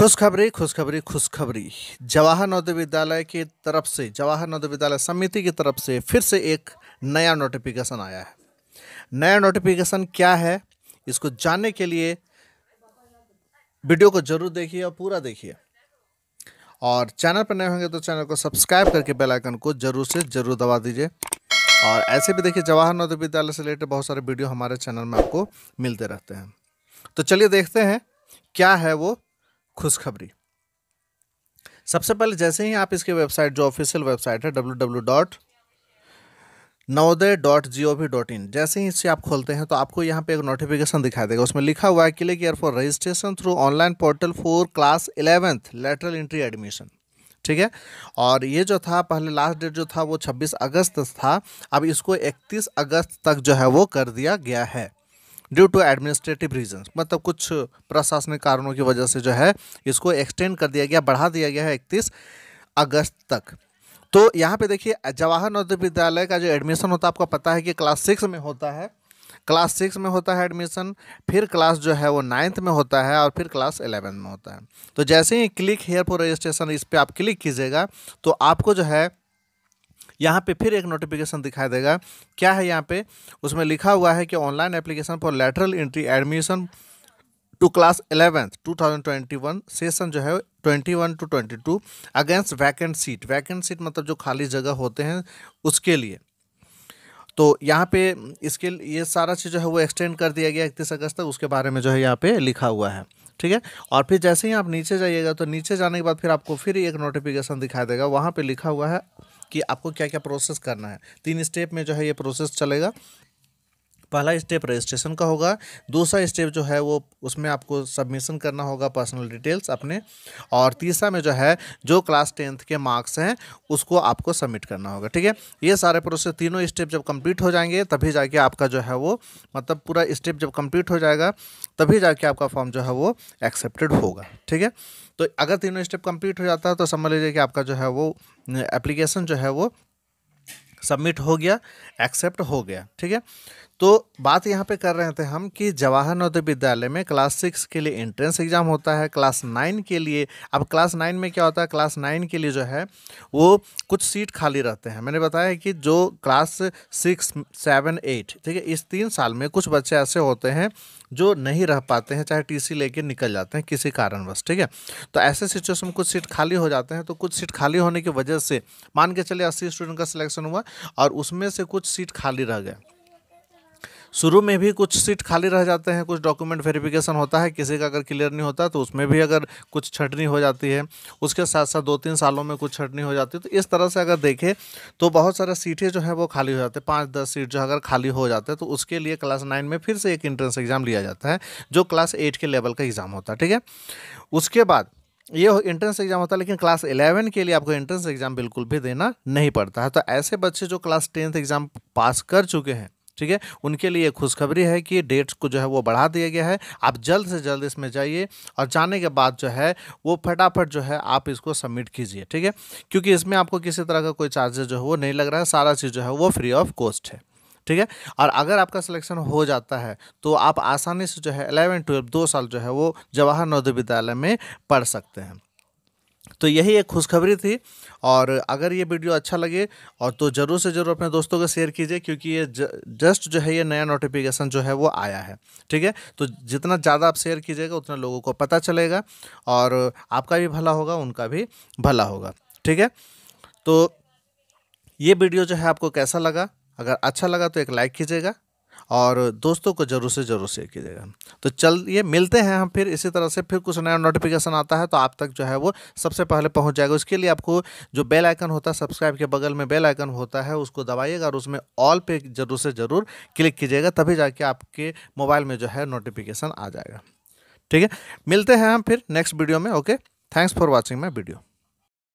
खुशखबरी खुशखबरी खुशखबरी जवाहर नवोदय विद्यालय की तरफ से जवाहर नवोदय विद्यालय समिति की तरफ से फिर से एक नया नोटिफिकेशन आया है नया नोटिफिकेशन क्या है इसको जानने के लिए वीडियो को जरूर देखिए और पूरा देखिए और चैनल पर नए होंगे तो चैनल को सब्सक्राइब करके बेल आइकन को जरूर से जरूर दबा दीजिए और ऐसे भी देखिए जवाहर नवोदय विद्यालय से रिलेटेड बहुत सारे वीडियो हमारे चैनल में आपको मिलते रहते हैं तो चलिए देखते हैं क्या है वो खुशखबरी सबसे पहले जैसे ही आप इसके वेबसाइट जो ऑफिशियल वेबसाइट है W W dot Navodaya dot G O V dot in जैसे ही इसे आप खोलते हैं तो आपको यहाँ पे एक नोटिफिकेशन दिखाई देगा उसमें लिखा हुआ है किले की for registration through online portal for class eleventh lateral entry admission ठीक है और ये जो था पहले लास्ट डेट जो था वो 26 अगस्त था अब इसको 31 अगस्त तक जो है वो कर दिया गया है ड्यू टू एडमिनिस्ट्रेटिव रीजन मतलब कुछ प्रशासनिक कारणों की वजह से जो है इसको एक्सटेंड कर दिया गया बढ़ा दिया गया है इकतीस अगस्त तक तो यहाँ पे देखिए जवाहर नवोदय विद्यालय का जो एडमिशन होता है आपको पता है कि क्लास सिक्स में होता है क्लास सिक्स में होता है एडमिशन फिर क्लास जो है वो नाइन्थ में होता है और फिर क्लास एलेवेंथ में होता है तो जैसे ही क्लिक हेयर फॉर रजिस्ट्रेशन इस पर आप क्लिक कीजिएगा तो आपको जो है यहाँ पे फिर एक नोटिफिकेशन दिखाई देगा क्या है यहाँ पे उसमें लिखा हुआ है कि online application for lateral entry admission to class eleventh two thousand twenty one session जो है twenty one to twenty two against vacant seat vacant seat मतलब जो खाली जगह होते हैं उसके लिए तो यहाँ पे इसके ये सारा चीज़ जो है वो एक्सटेंड कर दिया गया इकतीस अगस्त तक उसके बारे में जो है यहाँ पे लिखा हुआ है ठीक है और फिर जैसे ही आप नीचे जाइएगा तो नीचे जाने के बाद फिर आपको फिर एक नोटिफिकेशन दिखाई देगा वहाँ पे लिखा हुआ है कि आपको क्या क्या प्रोसेस करना है तीन स्टेप में जो है ये प्रोसेस चलेगा पहला स्टेप रजिस्ट्रेशन का होगा दूसरा स्टेप जो है वो उसमें आपको सबमिशन करना होगा पर्सनल डिटेल्स अपने और तीसरा में जो है जो क्लास टेंथ के मार्क्स हैं उसको आपको सबमिट करना होगा ठीक है ये सारे प्रोसेस तीनों स्टेप जब कंप्लीट हो जाएंगे तभी जाके आपका जो है वो मतलब पूरा स्टेप जब कंप्लीट हो जाएगा तभी जाके आपका फॉर्म जो है वो एक्सेप्टेड होगा ठीक है तो अगर तीनों स्टेप कंप्लीट हो जाता है तो समझ लीजिए कि आपका जो है वो एप्लीकेशन जो है वो सबमिट हो गया एक्सेप्ट हो गया ठीक है तो बात यहाँ पे कर रहे थे हम कि जवाहर नवोदय विद्यालय में क्लास सिक्स के लिए एंट्रेंस एग्ज़ाम होता है क्लास नाइन के लिए अब क्लास नाइन में क्या होता है क्लास नाइन के लिए जो है वो कुछ सीट खाली रहते हैं मैंने बताया कि जो क्लास सिक्स सेवन एट ठीक है इस तीन साल में कुछ बच्चे ऐसे होते हैं जो नहीं रह पाते हैं चाहे टीसी लेके निकल जाते हैं किसी कारणवश ठीक है तो ऐसे सिचुएशन में कुछ सीट खाली हो जाते हैं तो कुछ सीट खाली होने की वजह से मान के चले अस्सी स्टूडेंट का सिलेक्शन हुआ और उसमें से कुछ सीट खाली रह गए शुरू में भी कुछ सीट खाली रह जाते हैं कुछ डॉक्यूमेंट वेरिफिकेशन होता है किसी का अगर क्लियर नहीं होता तो उसमें भी अगर कुछ छटनी हो जाती है उसके साथ साथ दो तीन सालों में कुछ छटनी हो जाती है तो इस तरह से अगर देखें तो बहुत सारा सीटें जो है वो खाली हो जाते हैं पाँच दस सीट जो अगर खाली हो जाते हैं तो उसके लिए क्लास नाइन में फिर से एक इंट्रेंस एग्ज़ाम लिया जाता है जो क्लास एट के लेवल का एग्ज़ाम होता है ठीक है उसके बाद ये इंट्रेंस एग्जाम होता है लेकिन क्लास इलेवन के लिए आपको इंट्रेंस एग्जाम बिल्कुल भी देना नहीं पड़ता है तो ऐसे बच्चे जो क्लास टेंथ एग्जाम पास कर चुके हैं ठीक है उनके लिए खुशखबरी है कि डेट्स को जो है वो बढ़ा दिया गया है आप जल्द से जल्द इसमें जाइए और जाने के बाद जो है वो फटाफट जो है आप इसको सबमिट कीजिए ठीक है क्योंकि इसमें आपको किसी तरह का कोई चार्जेस जो है वो नहीं लग रहा है सारा चीज़ जो है वो फ्री ऑफ कॉस्ट है ठीक है और अगर आपका सिलेक्शन हो जाता है तो आप आसानी से जो है एलेवन ट्वेल्व दो साल जो है वो जवाहर नवोदय विद्यालय में पढ़ सकते हैं तो यही एक खुशखबरी थी और अगर ये वीडियो अच्छा लगे और तो ज़रूर से ज़रूर अपने दोस्तों को शेयर कीजिए क्योंकि ये ज, जस्ट जो है ये नया नोटिफिकेशन जो है वो आया है ठीक है तो जितना ज़्यादा आप शेयर कीजिएगा उतना लोगों को पता चलेगा और आपका भी भला होगा उनका भी भला होगा ठीक है तो ये वीडियो जो है आपको कैसा लगा अगर अच्छा लगा तो एक लाइक कीजिएगा और दोस्तों को ज़रूर से ज़रूर शेयर कीजिएगा तो चल ये मिलते हैं हम फिर इसी तरह से फिर कुछ नया नोटिफिकेशन आता है तो आप तक जो है वो सबसे पहले पहुँच जाएगा उसके लिए आपको जो बेल आइकन होता है सब्सक्राइब के बगल में बेल आइकन होता है उसको दबाइएगा और उसमें ऑल पे ज़रूर से ज़रूर क्लिक कीजिएगा तभी जाके आपके मोबाइल में जो है नोटिफिकेशन आ जाएगा ठीक है मिलते हैं हम फिर नेक्स्ट वीडियो में okay thanks for watching my video